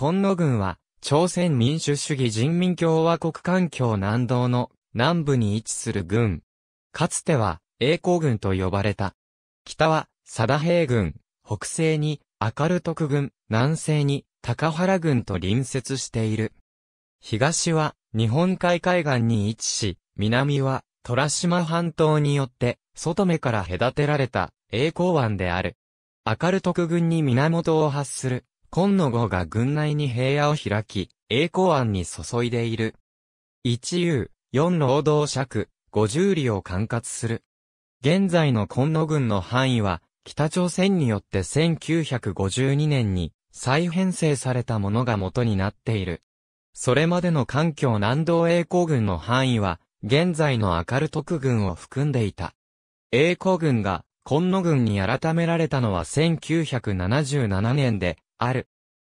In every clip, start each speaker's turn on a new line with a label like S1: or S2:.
S1: 今野郡は、朝鮮民主主義人民共和国環境南道の南部に位置する軍。かつては、栄光軍と呼ばれた。北は、佐田平軍、北西に、明る徳軍、南西に、高原軍と隣接している。東は、日本海海岸に位置し、南は、虎島半島によって、外目から隔てられた、栄光湾である。明る徳軍に源を発する、今の号が軍内に平野を開き、栄光案に注いでいる。一遊、四労働尺、五十里を管轄する。現在の今野軍の範囲は、北朝鮮によって1952年に再編成されたものが元になっている。それまでの環境南道栄光軍の範囲は、現在の明る徳軍を含んでいた。栄光軍が、今野軍に改められたのは1977年で、ある。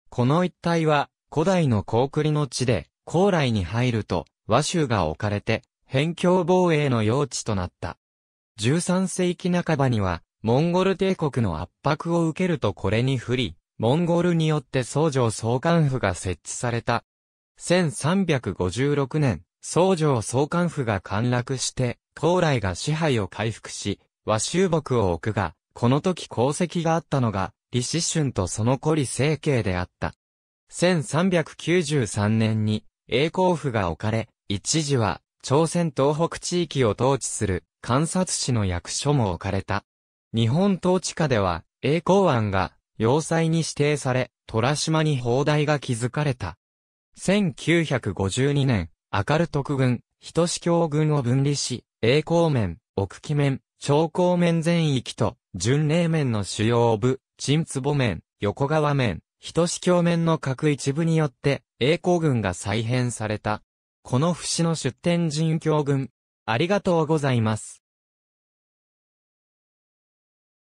S1: この一帯は、古代の高栗の地で、高麗に入ると、和州が置かれて、辺境防衛の用地となった。13世紀半ばには、モンゴル帝国の圧迫を受けるとこれに不利、モンゴルによって僧正総監府が設置された。1356年、僧正総監府が陥落して、高麗が支配を回復し、和州牧を置くが、この時功績があったのが、李思春とその古李成形であった。1393年に、英光府が置かれ、一時は、朝鮮東北地域を統治する、観察市の役所も置かれた。日本統治下では、栄光案が、要塞に指定され、虎島に砲台が築かれた。1952年、明る徳軍、人志教軍を分離し、栄光面、奥木面、長光面全域と、巡礼面の主要部、沈壺面、横側面、とし鏡面の各一部によって、栄光軍が再編された。この節の出展人教軍。ありがとうございます。